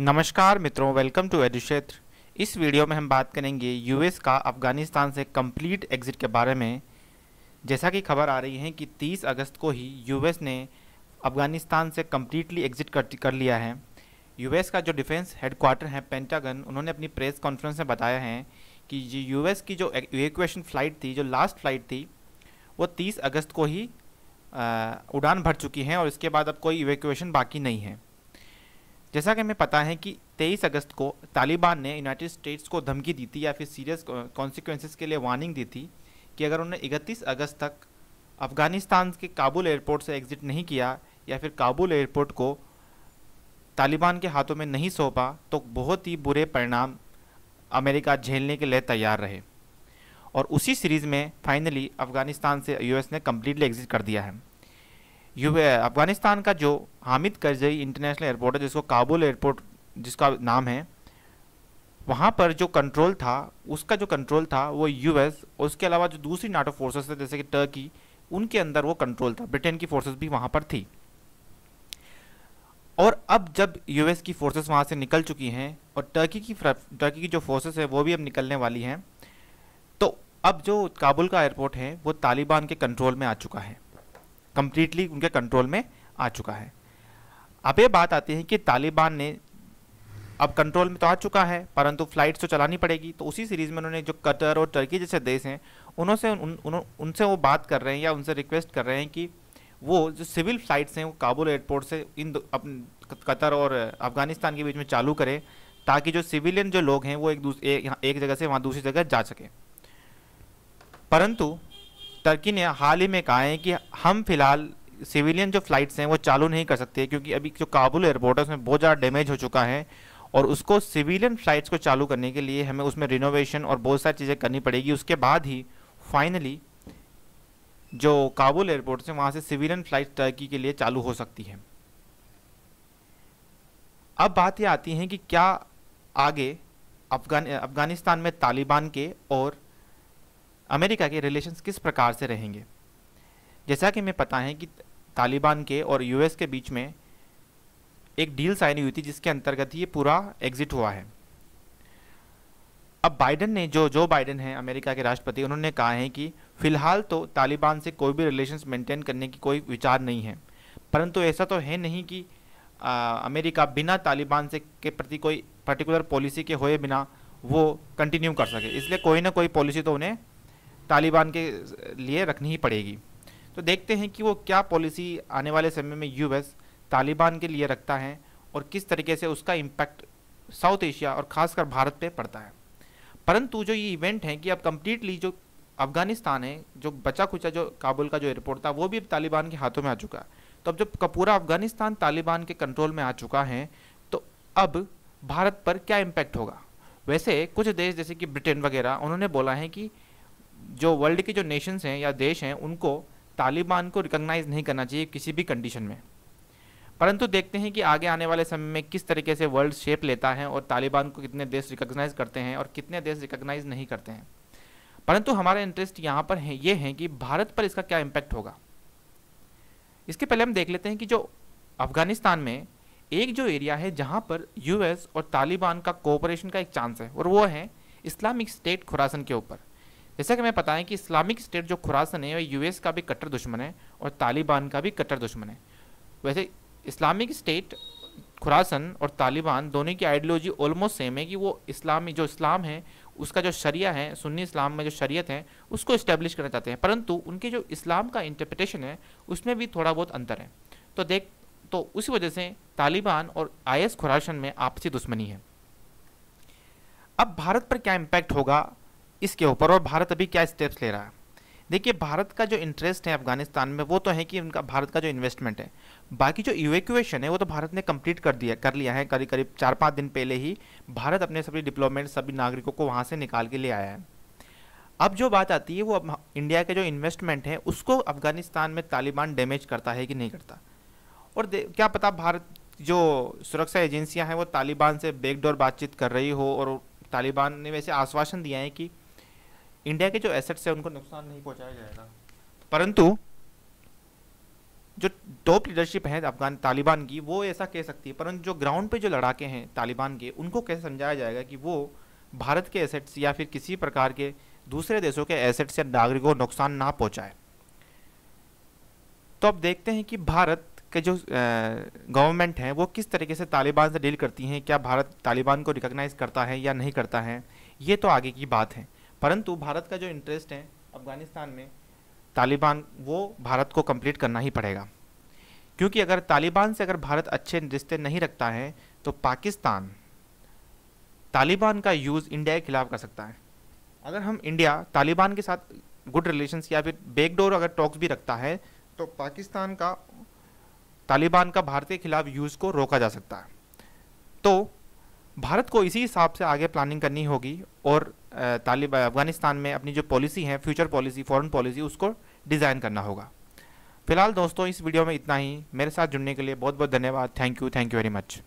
नमस्कार मित्रों welcome to एडु क्षेत्र इस वीडियो में हम बात करेंगे यूएस का अफगानिस्तान से कंप्लीट एग्ज़िट के बारे में जैसा कि खबर आ रही है कि 30 अगस्त को ही यूएस ने अफगानिस्तान से कम्प्लीटली एग्ज़िट कर, कर लिया है यूएस का जो डिफेंस हेडक्वार्टर है पेंटागन उन्होंने अपनी प्रेस कॉन्फ्रेंस में बताया है कि यूएस की जो इवेक्यूएशन e, फ़्लाइट थी जो लास्ट फ्लाइट थी वो तीस अगस्त को ही आ, उड़ान भर चुकी हैं और इसके बाद अब कोई इवेक्यूएशन बाकी नहीं है जैसा कि हमें पता है कि 23 अगस्त को तालिबान ने यूनाइटेड स्टेट्स को धमकी दी थी या फिर सीरियस कॉन्सिक्वेंसेस के लिए वार्निंग दी थी कि अगर उन्होंने इकतीस अगस्त तक अफ़गानिस्तान के काबुल एयरपोर्ट से एग्ज़िट नहीं किया या फिर काबुल एयरपोर्ट को तालिबान के हाथों में नहीं सौंपा तो बहुत ही बुरे परिणाम अमेरिका झेलने के लिए तैयार रहे और उसी सीरीज़ में फाइनली अफ़गानिस्तान से यूएस ने कम्प्लीटली एग्ज़िट कर दिया है यू अफगानिस्तान का जो हामिद करजई इंटरनेशनल एयरपोर्ट है जिसको काबुल एयरपोर्ट जिसका नाम है वहाँ पर जो कंट्रोल था उसका जो कंट्रोल था वो यूएस और उसके अलावा जो दूसरी नाटो फोर्सेस थे जैसे कि टर्की उनके अंदर वो कंट्रोल था ब्रिटेन की फोर्सेस भी वहाँ पर थी और अब जब यूएस की फोर्सेस वहाँ से निकल चुकी हैं और टर्की की टर्की की जो फोर्सेस है वो भी अब निकलने वाली हैं तो अब जो काबुल का एयरपोर्ट है वो तालिबान के कंट्रोल में आ चुका है कम्प्लीटली उनके कंट्रोल में आ चुका है अब ये बात आती है कि तालिबान ने अब कंट्रोल में तो आ चुका है परंतु फ्लाइट्स तो चलानी पड़ेगी तो उसी सीरीज़ में उन्होंने जो कतर और टर्की जैसे देश हैं उनसे उन, उन, उनसे वो बात कर रहे हैं या उनसे रिक्वेस्ट कर रहे हैं कि वो जो सिविल फ्लाइट्स हैं वो काबुल एयरपोर्ट से इन कतर और अफगानिस्तान के बीच में चालू करें ताकि जो सिविलियन जो लोग हैं वो एक दूसरे एक जगह से वहाँ दूसरी जगह जा सकें परंतु टर्की ने हाल ही में कहा है कि हम फिलहाल सिविलियन जो फ्लाइट्स हैं वो चालू नहीं कर सकते क्योंकि अभी जो काबुल एयरपोर्ट है उसमें बहुत ज़्यादा डैमेज हो चुका है और उसको सिविलियन फ्लाइट्स को चालू करने के लिए हमें उसमें रिनोवेशन और बहुत सारी चीज़ें करनी पड़ेगी उसके बाद ही फाइनली जो काबुल एयरपोर्ट से वहाँ से सिविलियन फ्लाइट टर्की के लिए चालू हो सकती है अब बात यह आती है कि क्या आगे अफगान अफगानिस्तान में तालिबान के और अमेरिका के रिलेशन किस प्रकार से रहेंगे जैसा कि हमें पता है कि तालिबान के और यूएस के बीच में एक डील साइन हुई थी जिसके अंतर्गत ये पूरा एग्जिट हुआ है अब बाइडन ने जो जो बाइडन हैं अमेरिका के राष्ट्रपति उन्होंने कहा है कि फिलहाल तो तालिबान से कोई भी रिलेशंस मेंटेन करने की कोई विचार नहीं है परंतु ऐसा तो है नहीं कि आ, अमेरिका बिना तालिबान से के प्रति कोई पर्टिकुलर पॉलिसी के होए बिना वो कंटिन्यू कर सके इसलिए कोई ना कोई पॉलिसी तो उन्हें तालिबान के लिए रखनी ही पड़ेगी तो देखते हैं कि वो क्या पॉलिसी आने वाले समय में यूएस तालिबान के लिए रखता है और किस तरीके से उसका इम्पैक्ट साउथ एशिया और ख़ासकर भारत पे पड़ता है परंतु जो ये इवेंट है कि अब कम्प्लीटली जो अफगानिस्तान है जो बचा खुचा जो काबुल का जो एयरपोर्ट था वो भी अब तालिबान के हाथों में आ चुका है तो अब जब पूरा अफगानिस्तान तालिबान के कंट्रोल में आ चुका है तो अब भारत पर क्या इम्पैक्ट होगा वैसे कुछ देश जैसे कि ब्रिटेन वगैरह उन्होंने बोला है कि जो वर्ल्ड के जो नेशंस हैं या देश हैं उनको तालिबान को रिकॉग्नाइज नहीं करना चाहिए किसी भी कंडीशन में परंतु देखते हैं कि आगे आने वाले समय में किस तरीके से वर्ल्ड शेप लेता है और तालिबान को कितने देश रिकॉग्नाइज करते हैं और कितने देश रिकॉग्नाइज नहीं करते हैं परंतु हमारा इंटरेस्ट यहाँ पर है ये है कि भारत पर इसका क्या इम्पैक्ट होगा इसके पहले हम देख लेते हैं कि जो अफ़गानिस्तान में एक जो एरिया है जहाँ पर यूएस और तालिबान का कोऑपरेशन का एक चांस है और वो है इस्लामिक स्टेट खुरासन के ऊपर जैसा कि मैं पता है कि इस्लामिक स्टेट जो खुरासन है वह यूएस का भी कट्टर दुश्मन है और तालिबान का भी कट्टर दुश्मन है वैसे इस्लामिक स्टेट खुरासन और तालिबान दोनों की आइडियोलॉजी ऑलमोस्ट सेम है कि वो इस्लामी जो इस्लाम है उसका जो शरिया है सुन्नी इस्लाम में जो शरीयत है उसको इस्टेब्लिश करना चाहते हैं परंतु उनके जो इस्लाम का इंटरप्रिटेशन है उसमें भी थोड़ा बहुत अंतर है तो देख तो उसी वजह से तालिबान और आई एस में आपसी दुश्मनी है अब भारत पर क्या इम्पैक्ट होगा इसके ऊपर और भारत अभी क्या स्टेप्स ले रहा है देखिए भारत का जो इंटरेस्ट है अफगानिस्तान में वो तो है कि उनका भारत का जो इन्वेस्टमेंट है बाकी जो इवेक्यूएशन है वो तो भारत ने कंप्लीट कर दिया कर लिया है करीब करीब चार पाँच दिन पहले ही भारत अपने सभी डिप्लोमेट सभी नागरिकों को वहाँ से निकाल के ले आया है अब जो बात आती है वो अब इंडिया के जो इन्वेस्टमेंट है उसको अफगानिस्तान में तालिबान डैमेज करता है कि नहीं करता और क्या पता भारत जो सुरक्षा एजेंसियाँ हैं वो तालिबान से बैकडोर बातचीत कर रही हो और तालिबान ने वैसे आश्वासन दिया है कि इंडिया के जो एसेट्स है उनको नुकसान नहीं पहुंचाया जाएगा परंतु जो टॉप लीडरशिप है अफगान तालिबान की वो ऐसा कह सकती है परंतु जो ग्राउंड पे जो लड़ाके हैं तालिबान के उनको कैसे समझाया जाएगा कि वो भारत के एसेट्स या फिर किसी प्रकार के दूसरे देशों के एसेट्स या नागरिकों को नुकसान ना पहुंचाए तो अब देखते हैं कि भारत के जो गवर्नमेंट हैं वो किस तरीके से तालिबान से डील करती हैं क्या भारत तालिबान को रिकॉग्नाइज करता है या नहीं करता है ये तो आगे की बात है परंतु भारत का जो इंटरेस्ट है अफगानिस्तान में तालिबान वो भारत को कंप्लीट करना ही पड़ेगा क्योंकि अगर तालिबान से अगर भारत अच्छे रिश्ते नहीं रखता है तो पाकिस्तान तालिबान का यूज़ इंडिया के खिलाफ कर सकता है अगर हम इंडिया तालिबान के साथ गुड रिलेशंस या फिर बैकडोर अगर टॉक्स भी रखता है तो पाकिस्तान का तालिबान का भारत के खिलाफ यूज़ को रोका जा सकता है तो भारत को इसी हिसाब से आगे प्लानिंग करनी होगी और तालिब अफगानिस्तान में अपनी जो पॉलिसी है फ्यूचर पॉलिसी फॉरेन पॉलिसी उसको डिज़ाइन करना होगा फिलहाल दोस्तों इस वीडियो में इतना ही मेरे साथ जुड़ने के लिए बहुत बहुत धन्यवाद thank you thank you very much